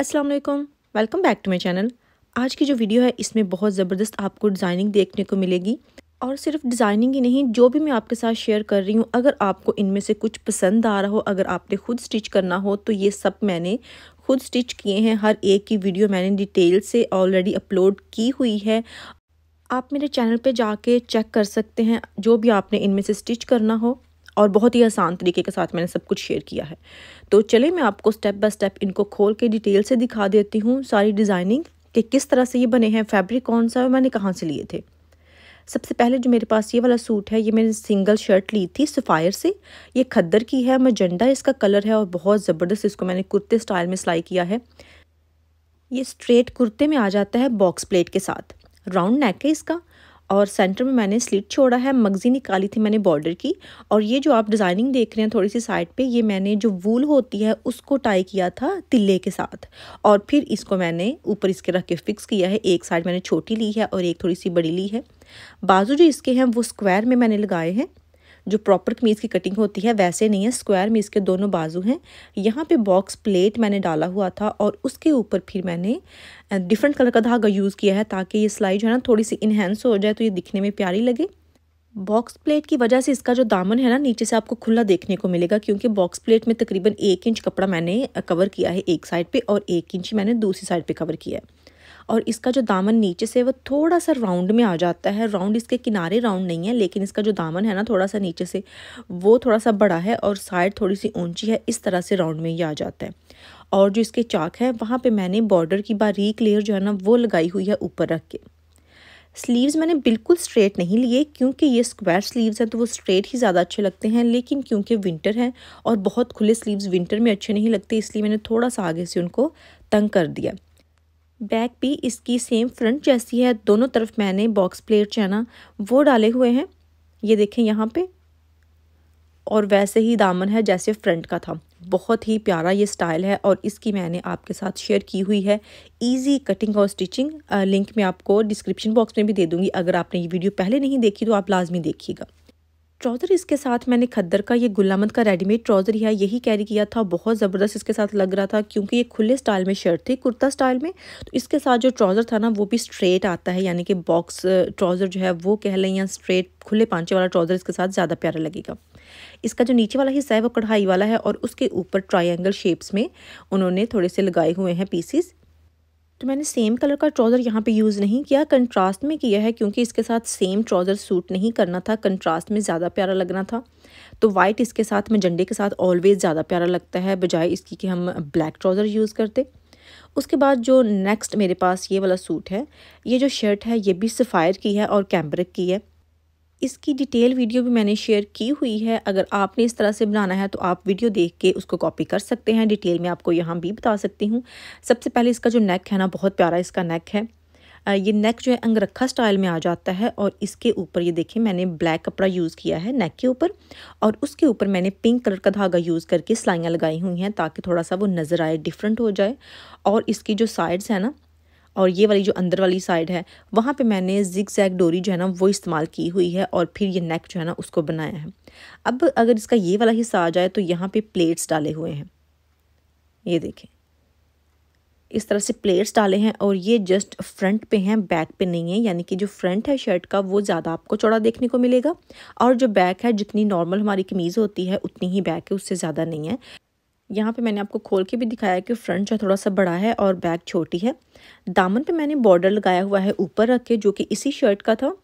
अस्सलाम वालेकुम welcome back to my channel आज की जो वीडियो है इसमें बहुत ज़बरदस्त आपको डिज़ाइनिंग देखने को मिलेगी और सिर्फ डिज़ाइनिंग ही नहीं जो भी मैं आपके साथ शेयर कर रही हूँ अगर आपको इनमें से कुछ पसंद आ रहा हो अगर आपने खुद स्टिच करना हो तो ये सब मैंने खुद स्टिच किए हैं हर एक की वीडियो मैंने डिटेल से ऑलरेडी अपलोड की हुई है आप मेरे चैनल पे जाके चेक कर सकते हैं जो भी आपने इनमें से स्टिच करना हो और बहुत ही आसान तरीके के साथ मैंने सब कुछ शेयर किया है तो चले मैं आपको स्टेप बाय स्टेप इनको खोल के डिटेल से दिखा देती हूँ सारी डिज़ाइनिंग कि किस तरह से ये बने हैं फैब्रिक कौन सा है मैंने कहाँ से लिए थे सबसे पहले जो मेरे पास ये वाला सूट है ये मैंने सिंगल शर्ट ली थी सफ़ायर से ये खद्दर की है मजंडा इसका कलर है और बहुत ज़बरदस्त इसको मैंने कुर्ते स्टाइल में सिलाई किया है ये स्ट्रेट कुर्ते में आ जाता है बॉक्स प्लेट के साथ राउंड नेक है इसका और सेंटर में मैंने स्लिट छोड़ा है मगजी निकाली थी मैंने बॉर्डर की और ये जो आप डिज़ाइनिंग देख रहे हैं थोड़ी सी साइड पे ये मैंने जो वूल होती है उसको टाई किया था तिल्ले के साथ और फिर इसको मैंने ऊपर इसके रख के फिक्स किया है एक साइड मैंने छोटी ली है और एक थोड़ी सी बड़ी ली है बाजू जो इसके हैं वो स्क्वायर में मैंने लगाए हैं जो प्रॉपर कमीज़ की कटिंग होती है वैसे नहीं है स्क्वायर मीज़ के दोनों बाजू हैं यहाँ पे बॉक्स प्लेट मैंने डाला हुआ था और उसके ऊपर फिर मैंने डिफरेंट कलर का धागा यूज़ किया है ताकि ये सिलाई जो है ना थोड़ी सी इन्हेंस हो जाए तो ये दिखने में प्यारी लगे बॉक्स प्लेट की वजह से इसका जो दामन है ना नीचे से आपको खुला देखने को मिलेगा क्योंकि बॉक्स प्लेट में तकरीबन एक इंच कपड़ा मैंने कवर किया है एक साइड पे और एक इंच मैंने दूसरी साइड पे कवर किया है और इसका जो दामन नीचे से वो थोड़ा सा राउंड में आ जाता है राउंड इसके किनारे राउंड नहीं है लेकिन इसका जो दामन है ना थोड़ा सा नीचे से वो थोड़ा सा बड़ा है और साइड थोड़ी सी ऊंची है इस तरह से राउंड में ही आ जाता है और जो इसके चाक है वहाँ पर मैंने बॉर्डर की बारीक लेयर जो है ना वो लगाई हुई है ऊपर रख के स्लीव्स मैंने बिल्कुल स्ट्रेट नहीं लिए क्योंकि ये स्क्वायर स्लीव्स हैं तो वो स्ट्रेट ही ज़्यादा अच्छे लगते हैं लेकिन क्योंकि विंटर है और बहुत खुले स्लीव्स विंटर में अच्छे नहीं लगते इसलिए मैंने थोड़ा सा आगे से उनको तंग कर दिया बैक भी इसकी सेम फ्रंट जैसी है दोनों तरफ मैंने बॉक्स जो है ना वो डाले हुए हैं ये देखें यहाँ पे और वैसे ही दामन है जैसे फ्रंट का था बहुत ही प्यारा ये स्टाइल है और इसकी मैंने आपके साथ शेयर की हुई है इजी कटिंग और स्टिचिंग लिंक मैं आपको डिस्क्रिप्शन बॉक्स में भी दे दूँगी अगर आपने ये वीडियो पहले नहीं देखी तो आप लाजमी देखिएगा ट्राउज़र इसके साथ मैंने खद्दर का ये गुलामत का रेडीमेड ट्राउज़र है यही कैरी किया था बहुत ज़बरदस्त इसके साथ लग रहा था क्योंकि ये खुले स्टाइल में शर्ट थी कुर्ता स्टाइल में तो इसके साथ जो ट्राउज़र था ना वो भी स्ट्रेट आता है यानी कि बॉक्स ट्राउज़र जो है वो कह लें या स्ट्रेट खुले पांचे वाला ट्राउज़र इसके साथ ज़्यादा प्यारा लगेगा इसका जो नीचे वाला हिस्सा है वो कढ़ाई वाला है और उसके ऊपर ट्राइंगल शेप्स में उन्होंने थोड़े से लगाए हुए हैं पीसीस तो मैंने सेम कलर का ट्राउज़र यहाँ पे यूज़ नहीं किया कंट्रास्ट में किया है क्योंकि इसके साथ सेम ट्राउज़र सूट नहीं करना था कंट्रास्ट में ज़्यादा प्यारा लगना था तो वाइट इसके साथ मजंडे के साथ ऑलवेज़ ज़्यादा प्यारा लगता है बजाय इसकी कि हम ब्लैक ट्राउज़र यूज़ करते उसके बाद जो नेक्स्ट मेरे पास ये वाला सूट है ये जो शर्ट है ये भी सफ़ायर की है और कैम्ब्रिक की है इसकी डिटेल वीडियो भी मैंने शेयर की हुई है अगर आपने इस तरह से बनाना है तो आप वीडियो देख के उसको कॉपी कर सकते हैं डिटेल में आपको यहाँ भी बता सकती हूँ सबसे पहले इसका जो नेक है ना बहुत प्यारा इसका नेक है ये नेक जो है अंगरखा स्टाइल में आ जाता है और इसके ऊपर ये देखिए मैंने ब्लैक कपड़ा यूज़ किया है नेक के ऊपर और उसके ऊपर मैंने पिंक कलर का धागा यूज़ करके सिलाइयाँ लगाई हुई हैं ताकि थोड़ा सा वो नज़र आए डिफरेंट हो जाए और इसकी जो साइड्स हैं ना और ये वाली जो अंदर वाली साइड है वहाँ पे मैंने जिग जैग डोरी जो है ना वो इस्तेमाल की हुई है और फिर ये नेक जो है ना उसको बनाया है अब अगर इसका ये वाला हिस्सा आ जाए तो यहाँ पे प्लेट्स डाले हुए हैं ये देखें इस तरह से प्लेट्स डाले हैं और ये जस्ट फ्रंट पे हैं बैक पे नहीं है यानी कि जो फ्रंट है शर्ट का वो ज़्यादा आपको चौड़ा देखने को मिलेगा और जो बैक है जितनी नॉर्मल हमारी कमीज़ होती है उतनी ही बैक है उससे ज़्यादा नहीं है यहाँ पे मैंने आपको खोल के भी दिखाया कि फ्रंट जो थोड़ा सा बड़ा है और बैक छोटी है दामन पे मैंने बॉर्डर लगाया हुआ है ऊपर रख के जो कि इसी शर्ट का था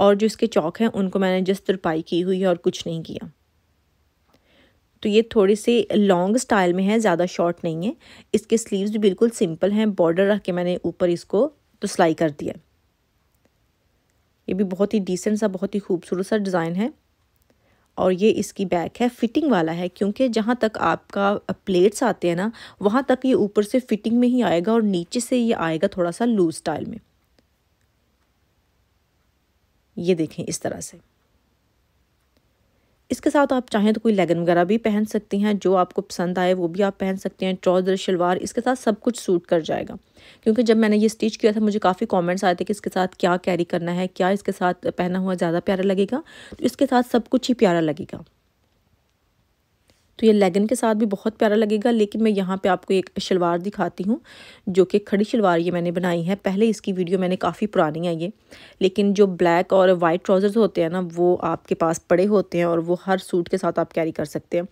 और जो इसके चौक हैं उनको मैंने जस्ट तुरपाई की हुई है और कुछ नहीं किया तो ये थोड़ी सी लॉन्ग स्टाइल में है ज़्यादा शॉर्ट नहीं है इसके स्लीव्स भी बिल्कुल सिंपल हैं बॉर्डर रख के मैंने ऊपर इसको तो सिलाई कर दिया ये भी बहुत ही डिसेंट सा बहुत ही खूबसूरत सा डिज़ाइन है और ये इसकी बैक है फिटिंग वाला है क्योंकि जहाँ तक आपका प्लेट्स आते हैं ना वहाँ तक ये ऊपर से फिटिंग में ही आएगा और नीचे से ये आएगा थोड़ा सा लूज स्टाइल में ये देखें इस तरह से इसके साथ आप चाहें तो कोई लेगन वगैरह भी पहन सकती हैं जो आपको पसंद आए वो भी आप पहन सकते हैं ट्राउज़र शलवार इसके साथ सब कुछ सूट कर जाएगा क्योंकि जब मैंने ये स्टिच किया था मुझे काफ़ी कमेंट्स आए थे कि इसके साथ क्या कैरी करना है क्या इसके साथ पहना हुआ ज़्यादा प्यारा लगेगा तो इसके साथ सब कुछ ही प्यारा लगेगा तो ये लेगन के साथ भी बहुत प्यारा लगेगा लेकिन मैं यहाँ पे आपको एक शलवार दिखाती हूँ जो कि खड़ी शलवार ये मैंने बनाई है पहले इसकी वीडियो मैंने काफ़ी पुरानी है ये लेकिन जो ब्लैक और वाइट ट्राउज़र्स होते हैं ना वो आपके पास पड़े होते हैं और वो हर सूट के साथ आप कैरी कर सकते हैं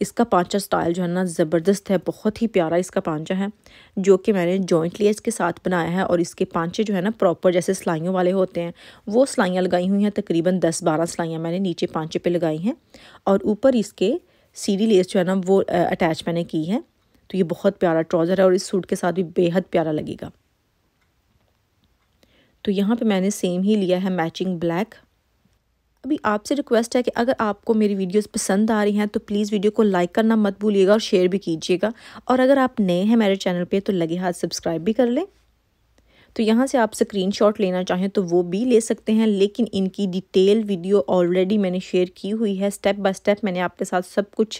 इसका पाँचा स्टाइल जो है ना ज़बरदस्त है बहुत ही प्यारा इसका पाँचा है जो कि मैंने जॉइंटली इसके साथ बनाया है और इसके पाँचे जो है ना प्रॉपर जैसे सिलाइयों वाले होते हैं वो सिलाइयाँ लगाई हुई हैं तकरीबन दस बारह सिलाइयाँ मैंने नीचे पाँचे पे लगाई हैं और ऊपर इसके सीधी लेस जो है ना वो अटैच मैंने की है तो ये बहुत प्यारा ट्राउज़र है और इस सूट के साथ भी बेहद प्यारा लगेगा तो यहाँ पे मैंने सेम ही लिया है मैचिंग ब्लैक अभी आपसे रिक्वेस्ट है कि अगर आपको मेरी वीडियोस पसंद आ रही हैं तो प्लीज़ वीडियो को लाइक करना मत भूलिएगा और शेयर भी कीजिएगा और अगर आप नए हैं मेरे चैनल पर तो लगे हाथ सब्सक्राइब भी कर लें तो यहाँ से आप स्क्रीन लेना चाहें तो वो भी ले सकते हैं लेकिन इनकी डिटेल वीडियो ऑलरेडी मैंने शेयर की हुई है स्टेप बाय स्टेप मैंने आपके साथ सब कुछ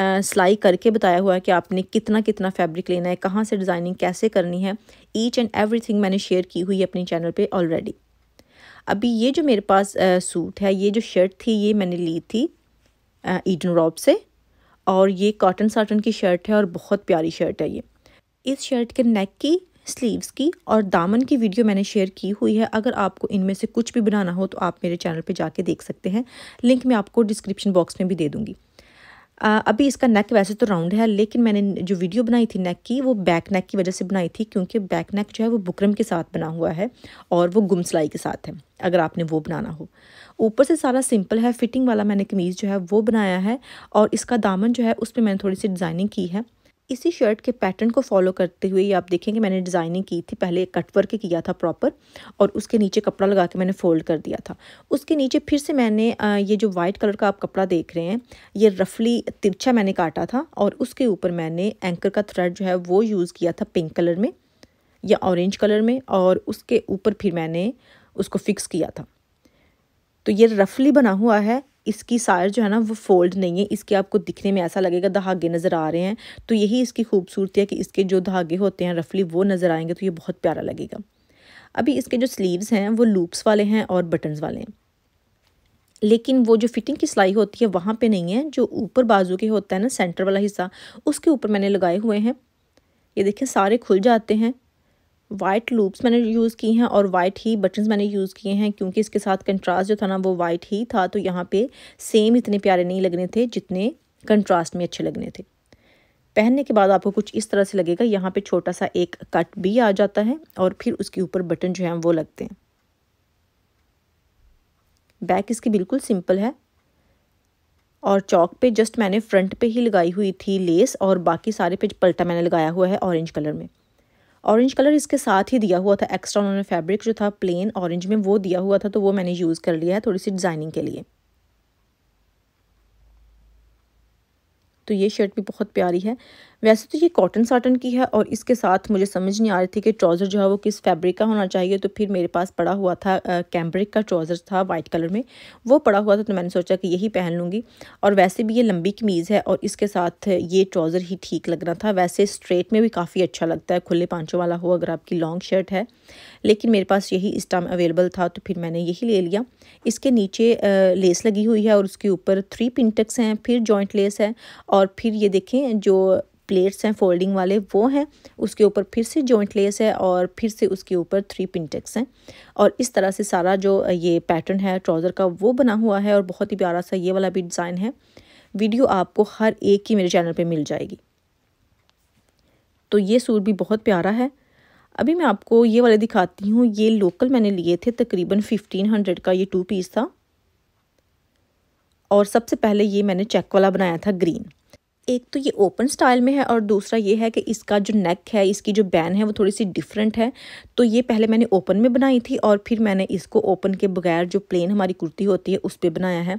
सिलाई करके बताया हुआ है कि आपने कितना कितना फैब्रिक लेना है कहाँ से डिज़ाइनिंग कैसे करनी है ईच एंड एवरीथिंग मैंने शेयर की हुई है अपने चैनल पर ऑलरेडी अभी ये जो मेरे पास आ, सूट है ये जो शर्ट थी ये मैंने ली थी ईडन रॉब से और ये कॉटन साटन की शर्ट है और बहुत प्यारी शर्ट है ये इस शर्ट के नेक की स्लीव्स की और दामन की वीडियो मैंने शेयर की हुई है अगर आपको इनमें से कुछ भी बनाना हो तो आप मेरे चैनल पे जाके देख सकते हैं लिंक मैं आपको डिस्क्रिप्शन बॉक्स में भी दे दूँगी अभी इसका नेक वैसे तो राउंड है लेकिन मैंने जो वीडियो बनाई थी नेक की वो बैक नेक की वजह से बनाई थी क्योंकि बैक नेक जो है वो बुकरम के साथ बना हुआ है और वो गुम सिलाई के साथ है अगर आपने वो बनाना हो ऊपर से सारा सिंपल है फिटिंग वाला मैंने कमीज़ जो है वो बनाया है और इसका दामन जो है उस पर मैंने थोड़ी सी डिज़ाइनिंग की है इसी शर्ट के पैटर्न को फॉलो करते हुए ये आप देखेंगे मैंने डिज़ाइनिंग की थी पहले कटवर के किया था प्रॉपर और उसके नीचे कपड़ा लगा के मैंने फ़ोल्ड कर दिया था उसके नीचे फिर से मैंने ये जो वाइट कलर का आप कपड़ा देख रहे हैं ये रफली तिरछा मैंने काटा था और उसके ऊपर मैंने एंकर का थ्रेड जो है वो यूज़ किया था पिंक कलर में या ऑरेंज कलर में और उसके ऊपर फिर मैंने उसको फिक्स किया था तो ये रफली बना हुआ है इसकी सायर जो है ना वो फोल्ड नहीं है इसके आपको दिखने में ऐसा लगेगा धागे नज़र आ रहे हैं तो यही इसकी खूबसूरती है कि इसके जो धागे होते हैं रफली वो नज़र आएंगे तो ये बहुत प्यारा लगेगा अभी इसके जो स्लीव्स हैं वो लूप्स वाले हैं और बटन्स वाले हैं लेकिन वो जो फिटिंग की सिलाई होती है वहाँ पे नहीं है जो ऊपर बाजू के होता है ना सेंटर वाला हिस्सा उसके ऊपर मैंने लगाए हुए हैं ये देखें सारे खुल जाते हैं वाइट लूप्स मैंने यूज़ की हैं और वाइट ही बटन्स मैंने यूज़ किए हैं क्योंकि इसके साथ कंट्रास्ट जो था ना वो वाइट ही था तो यहाँ पे सेम इतने प्यारे नहीं लगने थे जितने कंट्रास्ट में अच्छे लगने थे पहनने के बाद आपको कुछ इस तरह से लगेगा यहाँ पे छोटा सा एक कट भी आ जाता है और फिर उसके ऊपर बटन जो है वो लगते हैं बैक इसकी बिल्कुल सिंपल है और चौक पे जस्ट मैंने फ्रंट पे ही लगाई हुई थी लेस और बाकी सारे पे पलटा मैंने लगाया हुआ है ऑरेंज कलर में ऑरेंज कलर इसके साथ ही दिया हुआ था एक्स्ट्रा उन्होंने फैब्रिक जो था प्लेन ऑरेंज में वो दिया हुआ था तो वो मैंने यूज़ कर लिया है थोड़ी सी डिज़ाइनिंग के लिए तो ये शर्ट भी बहुत प्यारी है वैसे तो ये कॉटन साटन की है और इसके साथ मुझे समझ नहीं आ रही थी कि ट्राउज़र जो है वो किस फैब्रिक का होना चाहिए तो फिर मेरे पास पड़ा हुआ था कैम्ब्रिक का ट्राउज़र था वाइट कलर में वो पड़ा हुआ था तो मैंने सोचा कि यही पहन लूँगी और वैसे भी ये लंबी कमीज़ है और इसके साथ ये ट्राउज़र ही ठीक लग रहा था वैसे स्ट्रेट में भी काफ़ी अच्छा लगता है खुले पाँचों वाला हो अगर आपकी लॉन्ग शर्ट है लेकिन मेरे पास यही इस टाइम अवेलेबल था तो फिर मैंने यही ले लिया इसके नीचे लेस लगी हुई है और उसके ऊपर थ्री पिनटक्स हैं फिर जॉइंट लेस है और फिर ये देखें जो प्लेट्स हैं फोल्डिंग वाले वो हैं उसके ऊपर फिर से जॉइंट लेस है और फिर से उसके ऊपर थ्री पिनटेक्स हैं और इस तरह से सारा जो ये पैटर्न है ट्राउज़र का वो बना हुआ है और बहुत ही प्यारा सा ये वाला भी डिज़ाइन है वीडियो आपको हर एक की मेरे चैनल पे मिल जाएगी तो ये सूट भी बहुत प्यारा है अभी मैं आपको ये वाले दिखाती हूँ ये लोकल मैंने लिए थे तकरीबन फिफ्टीन हंड्रेड का ये टू पीस था और सबसे पहले ये मैंने चेक वाला बनाया था ग्रीन एक तो ये ओपन स्टाइल में है और दूसरा ये है कि इसका जो नेक है इसकी जो बैन है वो थोड़ी सी डिफरेंट है तो ये पहले मैंने ओपन में बनाई थी और फिर मैंने इसको ओपन के बगैर जो प्लेन हमारी कुर्ती होती है उस पर बनाया है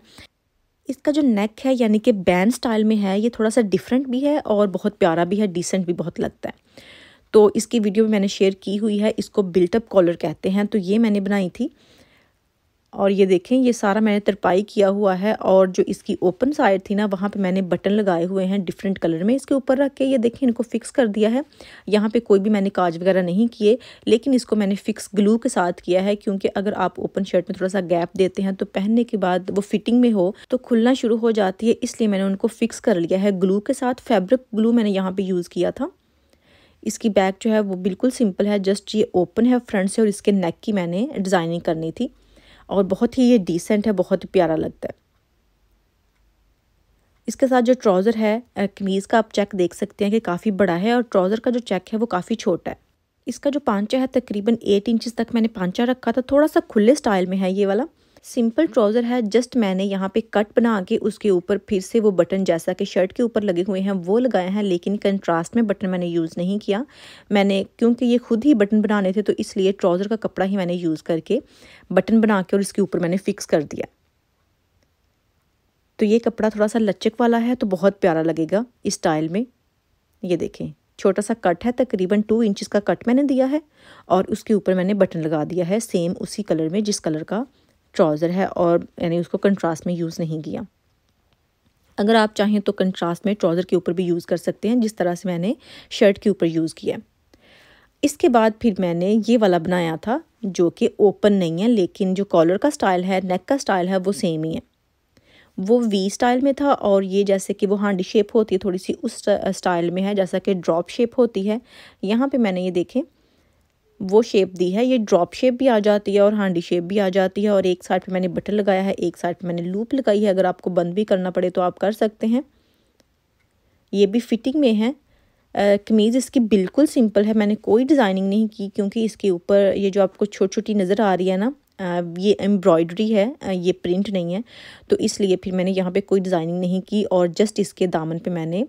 इसका जो नेक है यानी कि बैन स्टाइल में है ये थोड़ा सा डिफरेंट भी है और बहुत प्यारा भी है डिसेंट भी बहुत लगता है तो इसकी वीडियो भी मैंने शेयर की हुई है इसको बिल्टअप कॉलर कहते हैं तो ये मैंने बनाई थी और ये देखें ये सारा मैंने तरपाई किया हुआ है और जो इसकी ओपन साइड थी ना वहाँ पे मैंने बटन लगाए हुए हैं डिफरेंट कलर में इसके ऊपर रख के ये देखें इनको फ़िक्स कर दिया है यहाँ पे कोई भी मैंने काज वगैरह नहीं किए लेकिन इसको मैंने फ़िक्स ग्लू के साथ किया है क्योंकि अगर आप ओपन शर्ट में थोड़ा सा गैप देते हैं तो पहनने के बाद वो फिटिंग में हो तो खुलना शुरू हो जाती है इसलिए मैंने उनको फ़िक्स कर लिया है ग्लू के साथ फैब्रिक ग्लू मैंने यहाँ पर यूज़ किया था इसकी बैक जो है वो बिल्कुल सिंपल है जस्ट ये ओपन है फ्रंट से और इसके नेक की मैंने डिज़ाइनिंग करनी थी और बहुत ही ये डिसेंट है बहुत ही प्यारा लगता है इसके साथ जो ट्राउज़र है कमीज़ का आप चेक देख सकते हैं कि काफ़ी बड़ा है और ट्राउज़र का जो चेक है वो काफ़ी छोटा है इसका जो पांचा है तकरीबन एट इंचज़ तक मैंने पांचा रखा था थोड़ा सा खुले स्टाइल में है ये वाला सिंपल ट्राउज़र है जस्ट मैंने यहाँ पे कट बना के उसके ऊपर फिर से वो बटन जैसा कि शर्ट के ऊपर लगे हुए हैं वो लगाए हैं लेकिन कंट्रास्ट में बटन मैंने यूज़ नहीं किया मैंने क्योंकि ये खुद ही बटन बनाने थे तो इसलिए ट्राउज़र का कपड़ा ही मैंने यूज़ करके बटन बना के और इसके ऊपर मैंने फ़िक्स कर दिया तो ये कपड़ा थोड़ा सा लचक वाला है तो बहुत प्यारा लगेगा इस स्टाइल में ये देखें छोटा सा कट है तकरीबन टू इंचज़ का कट मैंने दिया है और उसके ऊपर मैंने बटन लगा दिया है सेम उसी कलर में जिस कलर का ट्राउज़र है और मैंने उसको कंट्रास्ट में यूज़ नहीं किया अगर आप चाहें तो कंट्रास्ट में ट्राउज़र के ऊपर भी यूज़ कर सकते हैं जिस तरह से मैंने शर्ट के ऊपर यूज़ किया इसके बाद फिर मैंने ये वाला बनाया था जो कि ओपन नहीं है लेकिन जो कॉलर का स्टाइल है नेक का स्टाइल है वो सेम ही है वो वी स्टाइल में था और ये जैसे कि वो हांडी शेप होती है थोड़ी सी उस स्टाइल में है जैसा कि ड्रॉप शेप होती है यहाँ पे मैंने ये देखें वो शेप दी है ये ड्रॉप शेप भी आ जाती है और हांडी शेप भी आ जाती है और एक साइड पे मैंने बटन लगाया है एक साइड पे मैंने लूप लगाई है अगर आपको बंद भी करना पड़े तो आप कर सकते हैं ये भी फिटिंग में है कमीज़ इसकी बिल्कुल सिंपल है मैंने कोई डिज़ाइनिंग नहीं की क्योंकि इसके ऊपर ये जो आपको छोटी छोटी नज़र आ रही है ना ये एम्ब्रॉयडरी है ये प्रिंट नहीं है तो इसलिए फिर मैंने यहाँ पे कोई डिज़ाइनिंग नहीं की और जस्ट इसके दामन पे मैंने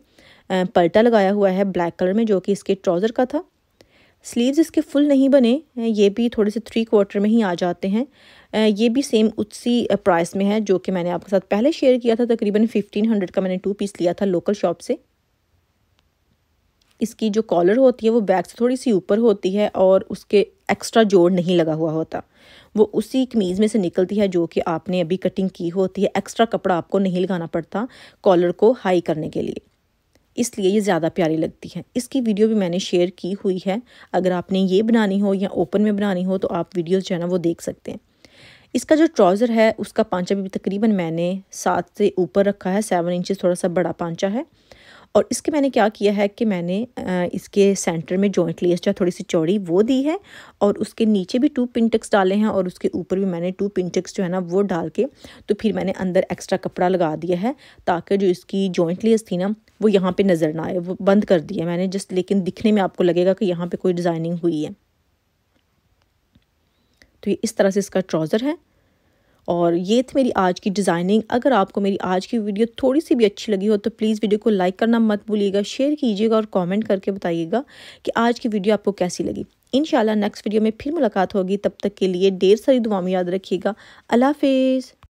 पलटा लगाया हुआ है ब्लैक कलर में जो कि इसके ट्राउज़र का था स्लीव्स इसके फुल नहीं बने ये भी थोड़े से थ्री क्वार्टर में ही आ जाते हैं ये भी सेम उसी प्राइस में है जो कि मैंने आपके साथ पहले शेयर किया था तकरीबन फिफ्टीन हंड्रेड का मैंने टू पीस लिया था लोकल शॉप से इसकी जो कॉलर होती है वो बैक से थोड़ी सी ऊपर होती है और उसके एक्स्ट्रा जोड़ नहीं लगा हुआ होता वो उसी कमीज़ में से निकलती है जो कि आपने अभी कटिंग की होती है एक्स्ट्रा कपड़ा आपको नहीं लगाना पड़ता कॉलर को हाई करने के लिए इसलिए ये ज़्यादा प्यारी लगती है इसकी वीडियो भी मैंने शेयर की हुई है अगर आपने ये बनानी हो या ओपन में बनानी हो तो आप वीडियोज़ जो है ना वो देख सकते हैं इसका जो ट्राउज़र है उसका पांचा भी तकरीबन मैंने सात से ऊपर रखा है सेवन इंचज़ थोड़ा सा बड़ा पांचा है और इसके मैंने क्या किया है कि मैंने इसके सेंटर में जॉइंट लेस जो थोड़ी सी चौड़ी वो दी है और उसके नीचे भी टू पिनटक्स डाले हैं और उसके ऊपर भी मैंने टू पिनटक्स जो है ना वो डाल के तो फिर मैंने अंदर एक्स्ट्रा कपड़ा लगा दिया है ताकि जो इसकी जॉइंट लेस थी ना वो यहाँ पर नज़र ना आए वो बंद कर दिया मैंने जस्ट लेकिन दिखने में आपको लगेगा कि यहाँ पर कोई डिज़ाइनिंग हुई है तो ये इस तरह से इसका ट्राउज़र है और ये थी मेरी आज की डिज़ाइनिंग अगर आपको मेरी आज की वीडियो थोड़ी सी भी अच्छी लगी हो तो प्लीज़ वीडियो को लाइक करना मत भूलिएगा शेयर कीजिएगा और कमेंट करके बताइएगा कि आज की वीडियो आपको कैसी लगी इन नेक्स्ट वीडियो में फिर मुलाकात होगी तब तक के लिए ढेर सारी दुआ में याद रखिएगा अल्लाफ़